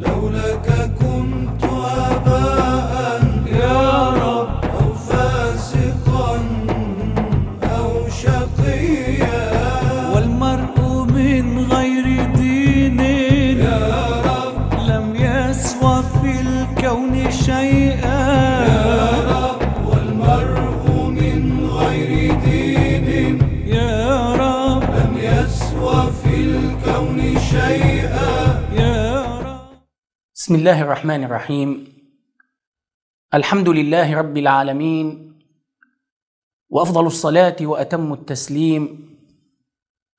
لولا بسم الله الرحمن الرحيم الحمد لله رب العالمين وافضل الصلاه واتم التسليم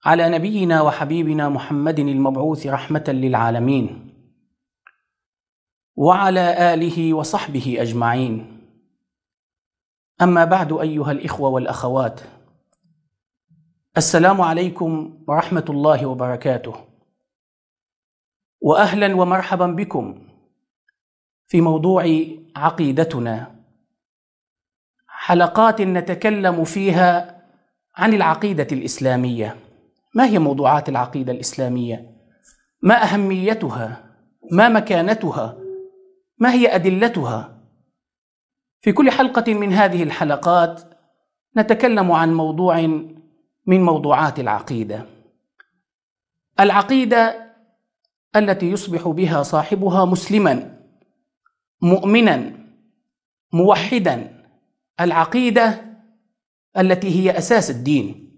على نبينا وحبيبنا محمد المبعوث رحمه للعالمين وعلى اله وصحبه اجمعين اما بعد ايها الاخوه والاخوات السلام عليكم ورحمه الله وبركاته واهلا ومرحبا بكم في موضوع عقيدتنا حلقات نتكلم فيها عن العقيده الاسلاميه ما هي موضوعات العقيده الاسلاميه ما اهميتها ما مكانتها ما هي ادلتها في كل حلقه من هذه الحلقات نتكلم عن موضوع من موضوعات العقيده العقيده التي يصبح بها صاحبها مسلما مؤمنا موحدا العقيده التي هي اساس الدين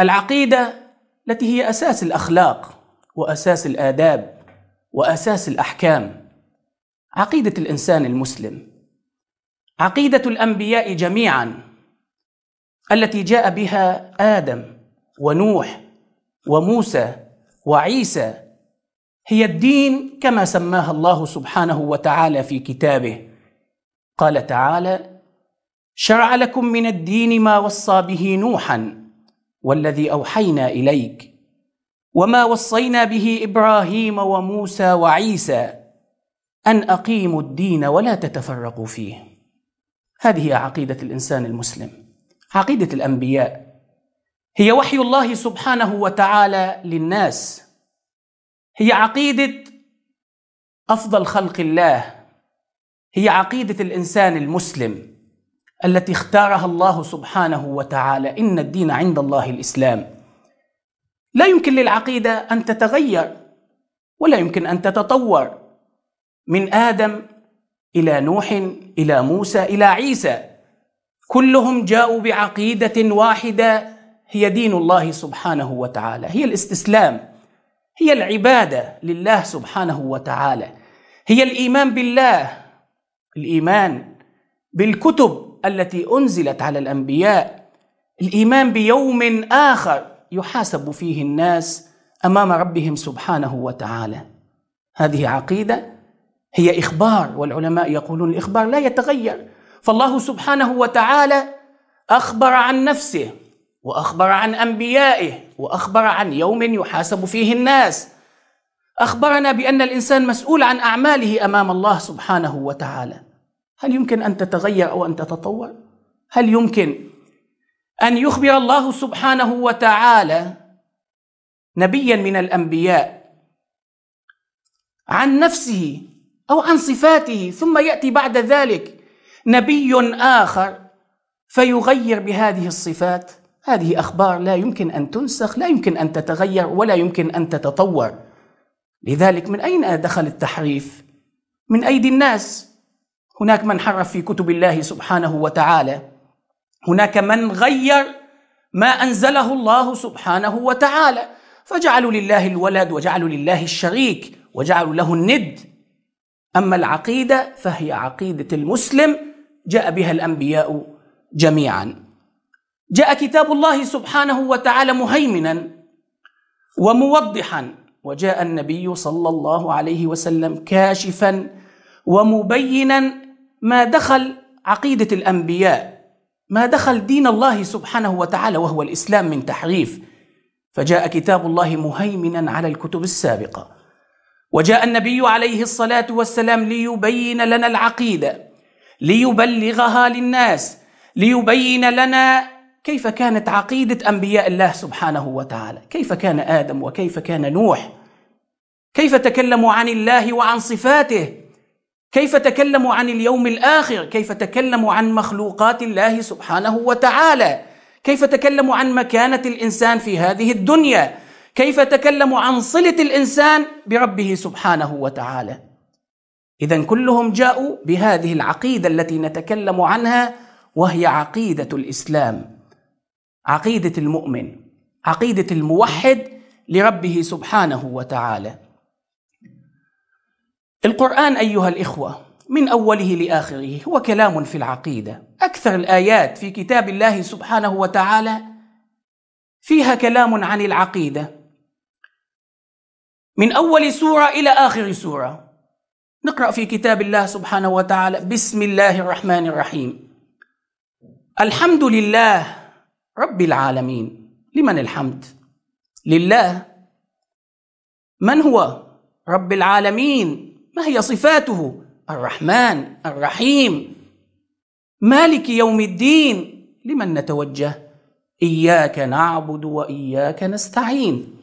العقيده التي هي اساس الاخلاق واساس الاداب واساس الاحكام عقيده الانسان المسلم عقيده الانبياء جميعا التي جاء بها ادم ونوح وموسى وعيسى هي الدين كما سماها الله سبحانه وتعالى في كتابه قال تعالى شرع لكم من الدين ما وصى به نوحا والذي اوحينا اليك وما وصينا به ابراهيم وموسى وعيسى ان اقيموا الدين ولا تتفرقوا فيه هذه هي عقيده الانسان المسلم عقيده الانبياء هي وحي الله سبحانه وتعالى للناس هي عقيدة أفضل خلق الله هي عقيدة الإنسان المسلم التي اختارها الله سبحانه وتعالى إن الدين عند الله الإسلام لا يمكن للعقيدة أن تتغير ولا يمكن أن تتطور من آدم إلى نوح إلى موسى إلى عيسى كلهم جاءوا بعقيدة واحدة هي دين الله سبحانه وتعالى هي الاستسلام هي العباده لله سبحانه وتعالى هي الايمان بالله الايمان بالكتب التي انزلت على الانبياء الايمان بيوم اخر يحاسب فيه الناس امام ربهم سبحانه وتعالى هذه عقيده هي اخبار والعلماء يقولون الاخبار لا يتغير فالله سبحانه وتعالى اخبر عن نفسه واخبر عن انبيائه واخبر عن يوم يحاسب فيه الناس اخبرنا بان الانسان مسؤول عن اعماله امام الله سبحانه وتعالى هل يمكن ان تتغير او ان تتطور هل يمكن ان يخبر الله سبحانه وتعالى نبيا من الانبياء عن نفسه او عن صفاته ثم ياتي بعد ذلك نبي اخر فيغير بهذه الصفات هذه أخبار لا يمكن أن تنسخ لا يمكن أن تتغير ولا يمكن أن تتطور لذلك من أين دخل التحريف؟ من أيدي الناس هناك من حرف في كتب الله سبحانه وتعالى هناك من غير ما أنزله الله سبحانه وتعالى فجعلوا لله الولد وجعلوا لله الشريك وجعلوا له الند أما العقيدة فهي عقيدة المسلم جاء بها الأنبياء جميعاً جاء كتاب الله سبحانه وتعالى مهيمنا وموضحا وجاء النبي صلى الله عليه وسلم كاشفا ومبينا ما دخل عقيده الانبياء ما دخل دين الله سبحانه وتعالى وهو الاسلام من تحريف فجاء كتاب الله مهيمنا على الكتب السابقه وجاء النبي عليه الصلاه والسلام ليبين لنا العقيده ليبلغها للناس ليبين لنا كيف كانت عقيدة أنبياء الله سبحانه وتعالى كيف كان آدم وكيف كان نوح كيف تكلموا عن الله وعن صفاته كيف تكلموا عن اليوم الآخر كيف تكلموا عن مخلوقات الله سبحانه وتعالى كيف تكلموا عن مكانة الإنسان في هذه الدنيا كيف تكلموا عن صلة الإنسان بربه سبحانه وتعالى إذا كلهم جاءوا بهذه العقيدة التي نتكلم عنها وهي عقيدة الإسلام عقيدة المؤمن عقيدة الموحد لربه سبحانه وتعالى القرآن أيها الإخوة من أوله لآخره هو كلام في العقيدة أكثر الآيات في كتاب الله سبحانه وتعالى فيها كلام عن العقيدة من أول سورة إلى آخر سورة نقرأ في كتاب الله سبحانه وتعالى بسم الله الرحمن الرحيم الحمد لله رب العالمين لمن الحمد لله من هو رب العالمين ما هي صفاته الرحمن الرحيم مالك يوم الدين لمن نتوجه اياك نعبد واياك نستعين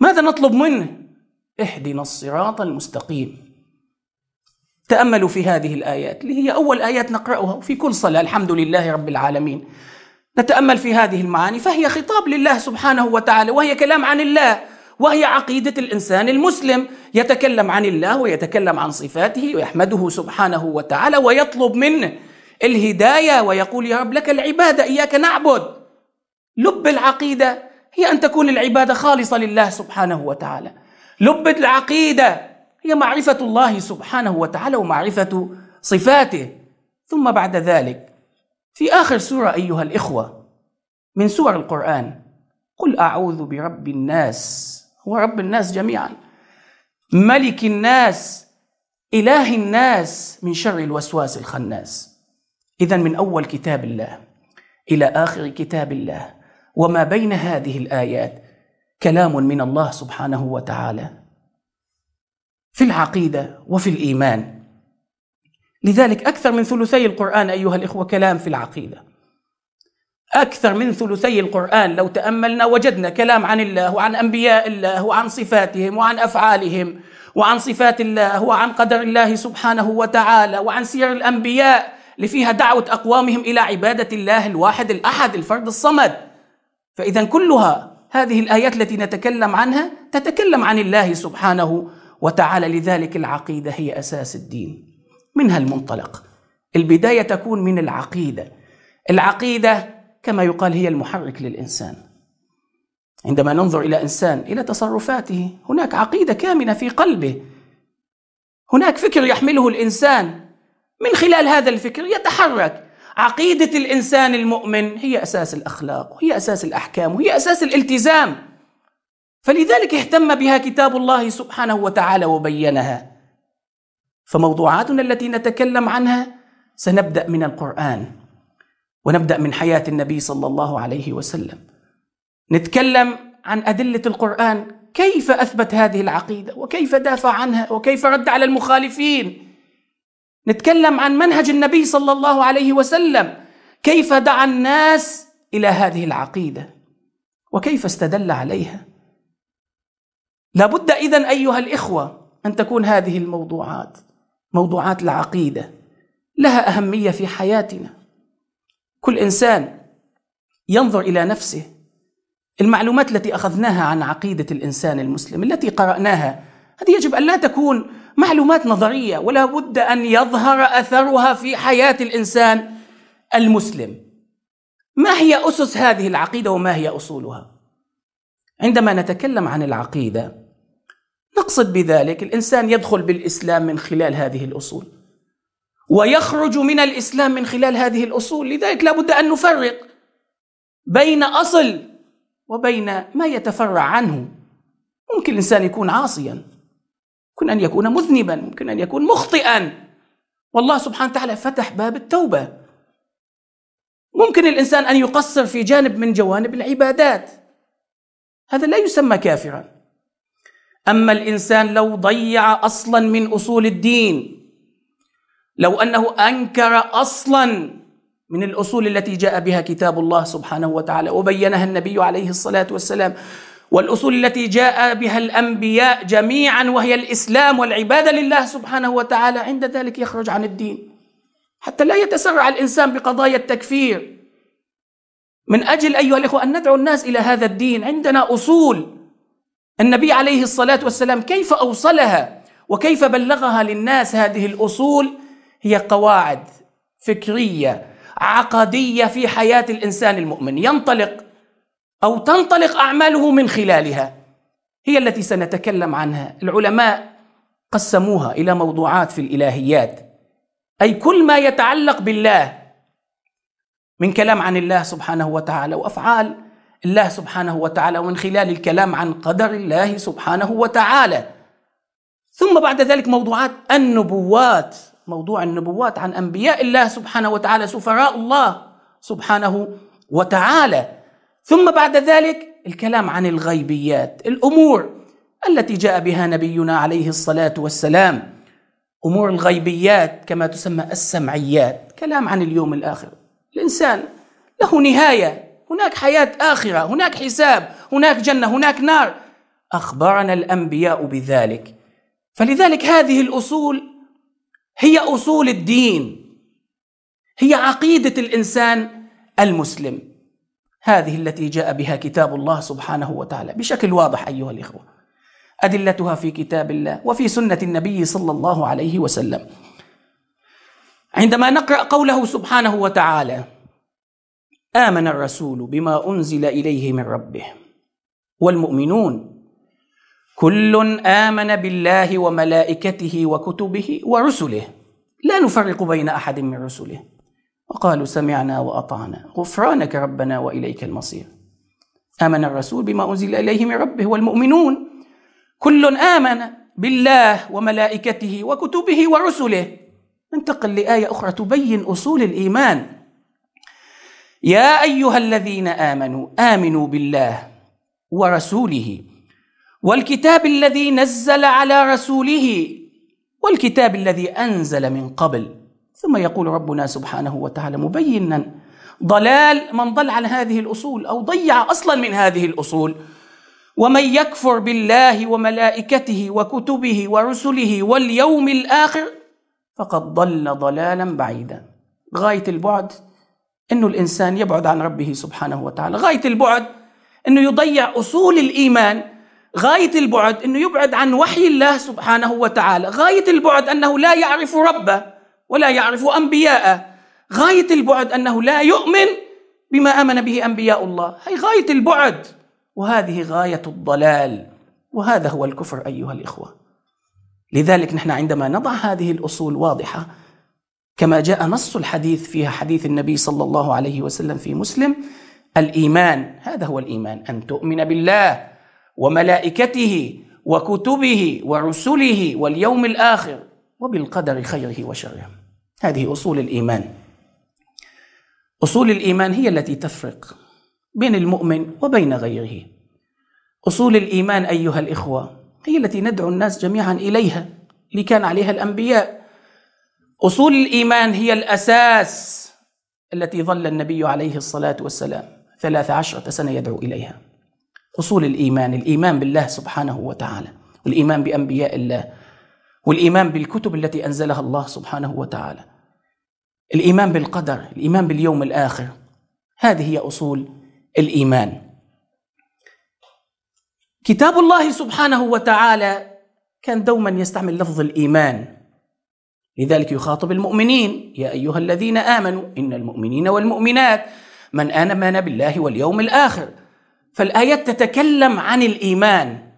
ماذا نطلب منه اهدنا الصراط المستقيم تاملوا في هذه الايات اللي هي اول ايات نقراها في كل صلاه الحمد لله رب العالمين نتامل في هذه المعاني فهي خطاب لله سبحانه وتعالى وهي كلام عن الله وهي عقيده الانسان المسلم يتكلم عن الله ويتكلم عن صفاته ويحمده سبحانه وتعالى ويطلب منه الهدايه ويقول يا رب لك العباده اياك نعبد لب العقيده هي ان تكون العباده خالصه لله سبحانه وتعالى لب العقيده هي معرفه الله سبحانه وتعالى ومعرفه صفاته ثم بعد ذلك في آخر سورة أيها الإخوة من سور القرآن قل أعوذ برب الناس هو رب الناس جميعا ملك الناس إله الناس من شر الوسواس الخناس إذا من أول كتاب الله إلى آخر كتاب الله وما بين هذه الآيات كلام من الله سبحانه وتعالى في العقيدة وفي الإيمان لذلك أكثر من ثلثي القرآن أيها الإخوة كلام في العقيدة أكثر من ثلثي القرآن لو تأملنا وجدنا كلام عن الله وعن أنبياء الله وعن صفاتهم وعن أفعالهم وعن صفات الله وعن قدر الله سبحانه وتعالى وعن سير الأنبياء اللي فيها دعوة أقوامهم إلى عبادة الله الواحد الأحد الفرد الصمد فإذا كلها هذه الآيات التي نتكلم عنها تتكلم عن الله سبحانه وتعالى لذلك العقيدة هي أساس الدين منها المنطلق البداية تكون من العقيدة العقيدة كما يقال هي المحرك للإنسان عندما ننظر إلى إنسان إلى تصرفاته هناك عقيدة كامنة في قلبه هناك فكر يحمله الإنسان من خلال هذا الفكر يتحرك عقيدة الإنسان المؤمن هي أساس الأخلاق وهي أساس الأحكام وهي أساس الالتزام فلذلك اهتم بها كتاب الله سبحانه وتعالى وبينها فموضوعاتنا التي نتكلم عنها سنبدا من القران ونبدا من حياه النبي صلى الله عليه وسلم نتكلم عن ادله القران كيف اثبت هذه العقيده وكيف دافع عنها وكيف رد على المخالفين نتكلم عن منهج النبي صلى الله عليه وسلم كيف دعا الناس الى هذه العقيده وكيف استدل عليها لابد اذا ايها الاخوه ان تكون هذه الموضوعات موضوعات العقيده لها اهميه في حياتنا كل انسان ينظر الى نفسه المعلومات التي اخذناها عن عقيده الانسان المسلم التي قراناها هذه يجب ان لا تكون معلومات نظريه ولا بد ان يظهر اثرها في حياه الانسان المسلم ما هي اسس هذه العقيده وما هي اصولها عندما نتكلم عن العقيده نقصد بذلك الانسان يدخل بالاسلام من خلال هذه الاصول ويخرج من الاسلام من خلال هذه الاصول لذلك لابد ان نفرق بين اصل وبين ما يتفرع عنه ممكن الانسان يكون عاصيا ممكن ان يكون مذنبا ممكن ان يكون مخطئا والله سبحانه وتعالى فتح باب التوبه ممكن الانسان ان يقصر في جانب من جوانب العبادات هذا لا يسمى كافرا أما الإنسان لو ضيع أصلا من أصول الدين لو أنه أنكر أصلا من الأصول التي جاء بها كتاب الله سبحانه وتعالى وبينها النبي عليه الصلاة والسلام والأصول التي جاء بها الأنبياء جميعا وهي الإسلام والعبادة لله سبحانه وتعالى عند ذلك يخرج عن الدين حتى لا يتسرع الإنسان بقضايا التكفير من أجل أيها الإخوة أن ندعو الناس إلى هذا الدين عندنا أصول النبي عليه الصلاة والسلام كيف أوصلها وكيف بلغها للناس هذه الأصول هي قواعد فكرية عقدية في حياة الإنسان المؤمن ينطلق أو تنطلق أعماله من خلالها هي التي سنتكلم عنها العلماء قسموها إلى موضوعات في الإلهيات أي كل ما يتعلق بالله من كلام عن الله سبحانه وتعالى وأفعال الله سبحانه وتعالى ومن خلال الكلام عن قدر الله سبحانه وتعالى ثم بعد ذلك موضوعات النبوات موضوع النبوات عن انبياء الله سبحانه وتعالى سفراء الله سبحانه وتعالى ثم بعد ذلك الكلام عن الغيبيات الامور التي جاء بها نبينا عليه الصلاه والسلام امور الغيبيات كما تسمى السمعيات كلام عن اليوم الاخر الانسان له نهايه هناك حياة آخرة هناك حساب هناك جنة هناك نار أخبرنا الأنبياء بذلك فلذلك هذه الأصول هي أصول الدين هي عقيدة الإنسان المسلم هذه التي جاء بها كتاب الله سبحانه وتعالى بشكل واضح أيها الإخوة أدلتها في كتاب الله وفي سنة النبي صلى الله عليه وسلم عندما نقرأ قوله سبحانه وتعالى آمن الرسول بما أنزل إليه من ربه والمؤمنون كل آمن بالله وملائكته وكتبه ورسله لا نفرق بين أحد من رسله وقالوا سمعنا وأطعنا غفرانك ربنا وإليك المصير آمن الرسول بما أنزل إليه من ربه والمؤمنون كل آمن بالله وملائكته وكتبه ورسله ننتقل لآية أخرى تبين أصول الإيمان يا ايها الذين امنوا امنوا بالله ورسوله والكتاب الذي نزل على رسوله والكتاب الذي انزل من قبل ثم يقول ربنا سبحانه وتعالى مبينا ضلال من ضل عن هذه الاصول او ضيع اصلا من هذه الاصول ومن يكفر بالله وملائكته وكتبه ورسله واليوم الاخر فقد ضل ضلالا بعيدا غايه البعد انه الانسان يبعد عن ربه سبحانه وتعالى غايه البعد انه يضيع اصول الايمان غايه البعد انه يبعد عن وحي الله سبحانه وتعالى غايه البعد انه لا يعرف ربه ولا يعرف انبياءه غايه البعد انه لا يؤمن بما امن به انبياء الله هي غايه البعد وهذه غايه الضلال وهذا هو الكفر ايها الاخوه لذلك نحن عندما نضع هذه الاصول واضحه كما جاء نص الحديث فيها حديث النبي صلى الله عليه وسلم في مسلم الايمان هذا هو الايمان ان تؤمن بالله وملائكته وكتبه ورسله واليوم الاخر وبالقدر خيره وشره هذه اصول الايمان اصول الايمان هي التي تفرق بين المؤمن وبين غيره اصول الايمان ايها الاخوه هي التي ندعو الناس جميعا اليها لكان عليها الانبياء اصول الايمان هي الاساس التي ظل النبي عليه الصلاه والسلام ثلاث عشره سنه يدعو اليها اصول الايمان الايمان بالله سبحانه وتعالى والايمان بانبياء الله والايمان بالكتب التي انزلها الله سبحانه وتعالى الايمان بالقدر الايمان باليوم الاخر هذه هي اصول الايمان كتاب الله سبحانه وتعالى كان دوما يستعمل لفظ الايمان لذلك يخاطب المؤمنين يا أيها الذين آمنوا إن المؤمنين والمؤمنات من آمن بالله واليوم الآخر فالآيات تتكلم عن الإيمان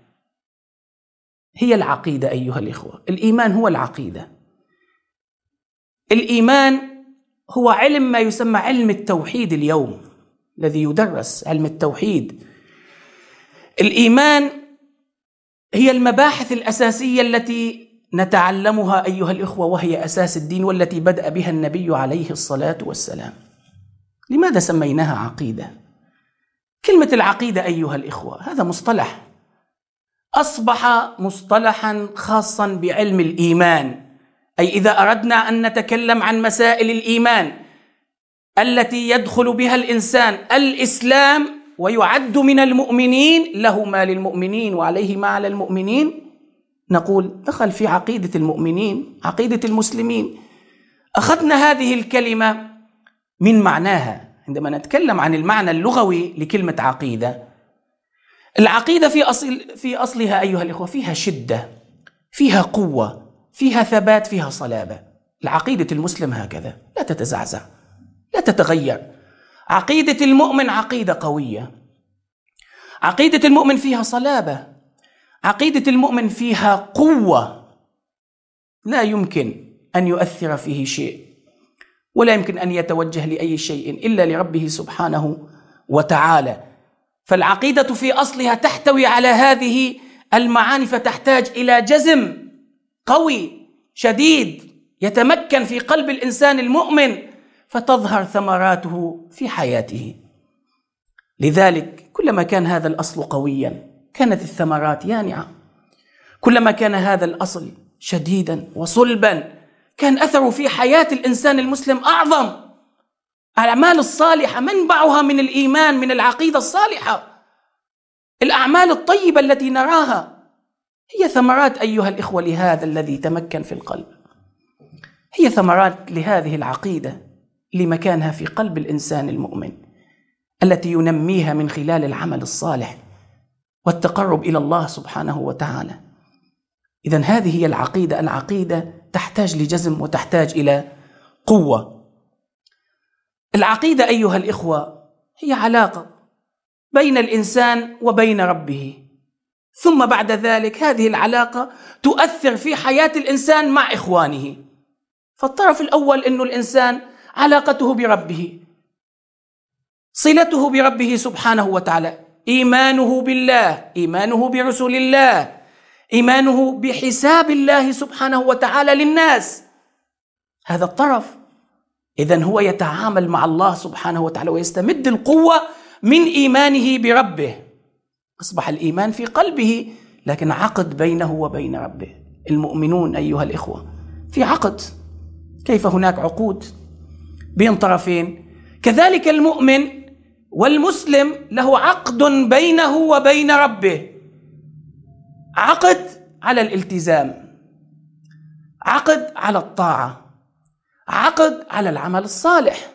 هي العقيدة أيها الإخوة الإيمان هو العقيدة الإيمان هو علم ما يسمى علم التوحيد اليوم الذي يدرس علم التوحيد الإيمان هي المباحث الأساسية التي نتعلمها ايها الاخوه وهي اساس الدين والتي بدا بها النبي عليه الصلاه والسلام لماذا سميناها عقيده كلمه العقيده ايها الاخوه هذا مصطلح اصبح مصطلحا خاصا بعلم الايمان اي اذا اردنا ان نتكلم عن مسائل الايمان التي يدخل بها الانسان الاسلام ويعد من المؤمنين له ما للمؤمنين وعليه ما على المؤمنين نقول دخل في عقيدة المؤمنين عقيدة المسلمين أخذنا هذه الكلمة من معناها عندما نتكلم عن المعنى اللغوي لكلمة عقيدة العقيدة في أصل في أصلها أيها الإخوة فيها شدة فيها قوة فيها ثبات فيها صلابة العقيدة المسلم هكذا لا تتزعزع لا تتغير عقيدة المؤمن عقيدة قوية عقيدة المؤمن فيها صلابة عقيدة المؤمن فيها قوة لا يمكن أن يؤثر فيه شيء ولا يمكن أن يتوجه لأي شيء إلا لربه سبحانه وتعالى فالعقيدة في أصلها تحتوي على هذه المعاني فتحتاج إلى جزم قوي شديد يتمكن في قلب الإنسان المؤمن فتظهر ثمراته في حياته لذلك كلما كان هذا الأصل قوياً كانت الثمرات يانعه كلما كان هذا الاصل شديدا وصلبا كان اثره في حياه الانسان المسلم اعظم الاعمال الصالحه منبعها من الايمان من العقيده الصالحه الاعمال الطيبه التي نراها هي ثمرات ايها الاخوه لهذا الذي تمكن في القلب هي ثمرات لهذه العقيده لمكانها في قلب الانسان المؤمن التي ينميها من خلال العمل الصالح والتقرب الى الله سبحانه وتعالى. اذا هذه هي العقيده، العقيده تحتاج لجزم وتحتاج الى قوه. العقيده ايها الاخوه هي علاقه بين الانسان وبين ربه. ثم بعد ذلك هذه العلاقه تؤثر في حياه الانسان مع اخوانه. فالطرف الاول انه الانسان علاقته بربه صلته بربه سبحانه وتعالى إيمانه بالله إيمانه برسل الله إيمانه بحساب الله سبحانه وتعالى للناس هذا الطرف إذا هو يتعامل مع الله سبحانه وتعالى ويستمد القوة من إيمانه بربه أصبح الإيمان في قلبه لكن عقد بينه وبين ربه المؤمنون أيها الإخوة في عقد كيف هناك عقود بين طرفين كذلك المؤمن والمسلم له عقد بينه وبين ربه عقد على الالتزام عقد على الطاعه عقد على العمل الصالح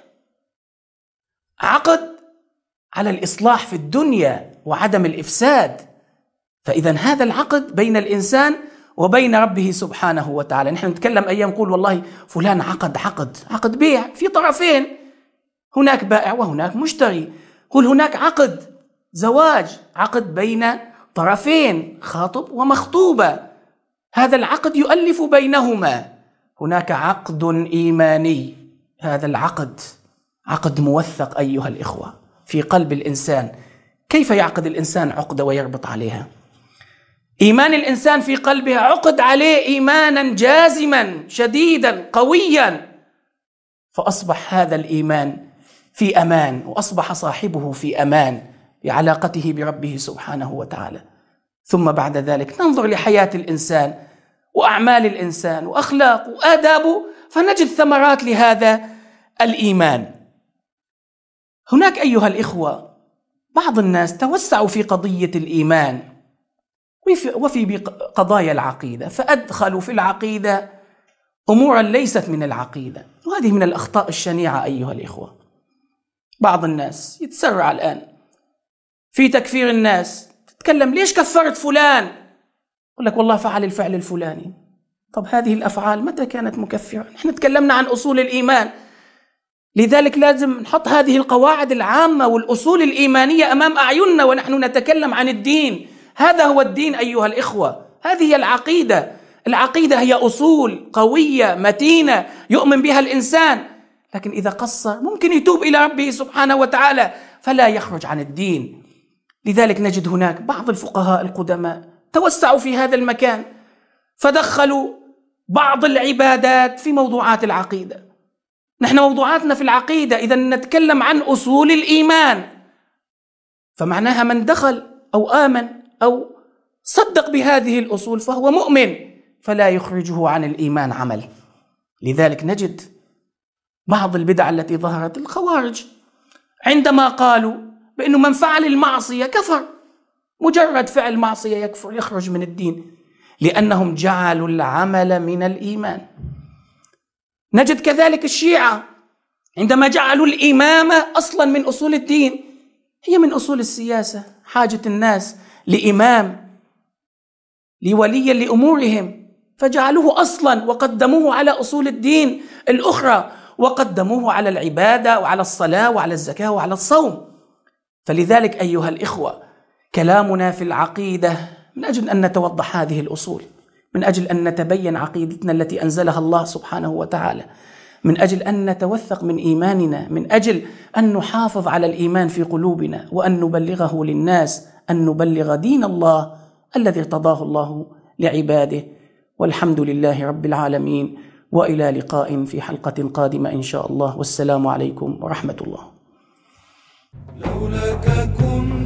عقد على الاصلاح في الدنيا وعدم الافساد فاذا هذا العقد بين الانسان وبين ربه سبحانه وتعالى نحن نتكلم ايام نقول والله فلان عقد عقد عقد بيع في طرفين هناك بائع وهناك مشتري قل هناك عقد زواج عقد بين طرفين خاطب ومخطوبة هذا العقد يؤلف بينهما هناك عقد إيماني هذا العقد عقد موثق أيها الإخوة في قلب الإنسان كيف يعقد الإنسان عقدة ويربط عليها؟ إيمان الإنسان في قلبه عقد عليه إيمانا جازما شديدا قويا فأصبح هذا الإيمان في امان واصبح صاحبه في امان لعلاقته بربه سبحانه وتعالى ثم بعد ذلك ننظر لحياه الانسان واعمال الانسان واخلاقه وادابه فنجد ثمرات لهذا الايمان هناك ايها الاخوه بعض الناس توسعوا في قضيه الايمان وفي قضايا العقيده فادخلوا في العقيده امورا ليست من العقيده وهذه من الاخطاء الشنيعه ايها الاخوه بعض الناس يتسرع الآن في تكفير الناس تتكلم ليش كفرت فلان يقول لك والله فعل الفعل الفلاني طب هذه الأفعال متى كانت مكفرة نحن تكلمنا عن أصول الإيمان لذلك لازم نحط هذه القواعد العامة والأصول الإيمانية أمام أعيننا ونحن نتكلم عن الدين هذا هو الدين أيها الإخوة هذه هي العقيدة العقيدة هي أصول قوية متينة يؤمن بها الإنسان لكن إذا قصر ممكن يتوب إلى ربه سبحانه وتعالى فلا يخرج عن الدين لذلك نجد هناك بعض الفقهاء القدماء توسعوا في هذا المكان فدخلوا بعض العبادات في موضوعات العقيدة نحن موضوعاتنا في العقيدة إذا نتكلم عن أصول الإيمان فمعناها من دخل أو آمن أو صدق بهذه الأصول فهو مؤمن فلا يخرجه عن الإيمان عمل لذلك نجد بعض البدع التي ظهرت الخوارج عندما قالوا بأنه من فعل المعصية كفر مجرد فعل معصية يكفر يخرج من الدين لأنهم جعلوا العمل من الإيمان نجد كذلك الشيعة عندما جعلوا الإمامة أصلا من أصول الدين هي من أصول السياسة حاجة الناس لإمام لولي لأمورهم فجعلوه أصلا وقدموه على أصول الدين الأخرى وقدموه على العباده وعلى الصلاه وعلى الزكاه وعلى الصوم فلذلك ايها الاخوه كلامنا في العقيده من اجل ان نتوضح هذه الاصول من اجل ان نتبين عقيدتنا التي انزلها الله سبحانه وتعالى من اجل ان نتوثق من ايماننا من اجل ان نحافظ على الايمان في قلوبنا وان نبلغه للناس ان نبلغ دين الله الذي ارتضاه الله لعباده والحمد لله رب العالمين والى لقاء في حلقه قادمه ان شاء الله والسلام عليكم ورحمه الله لولاك كنت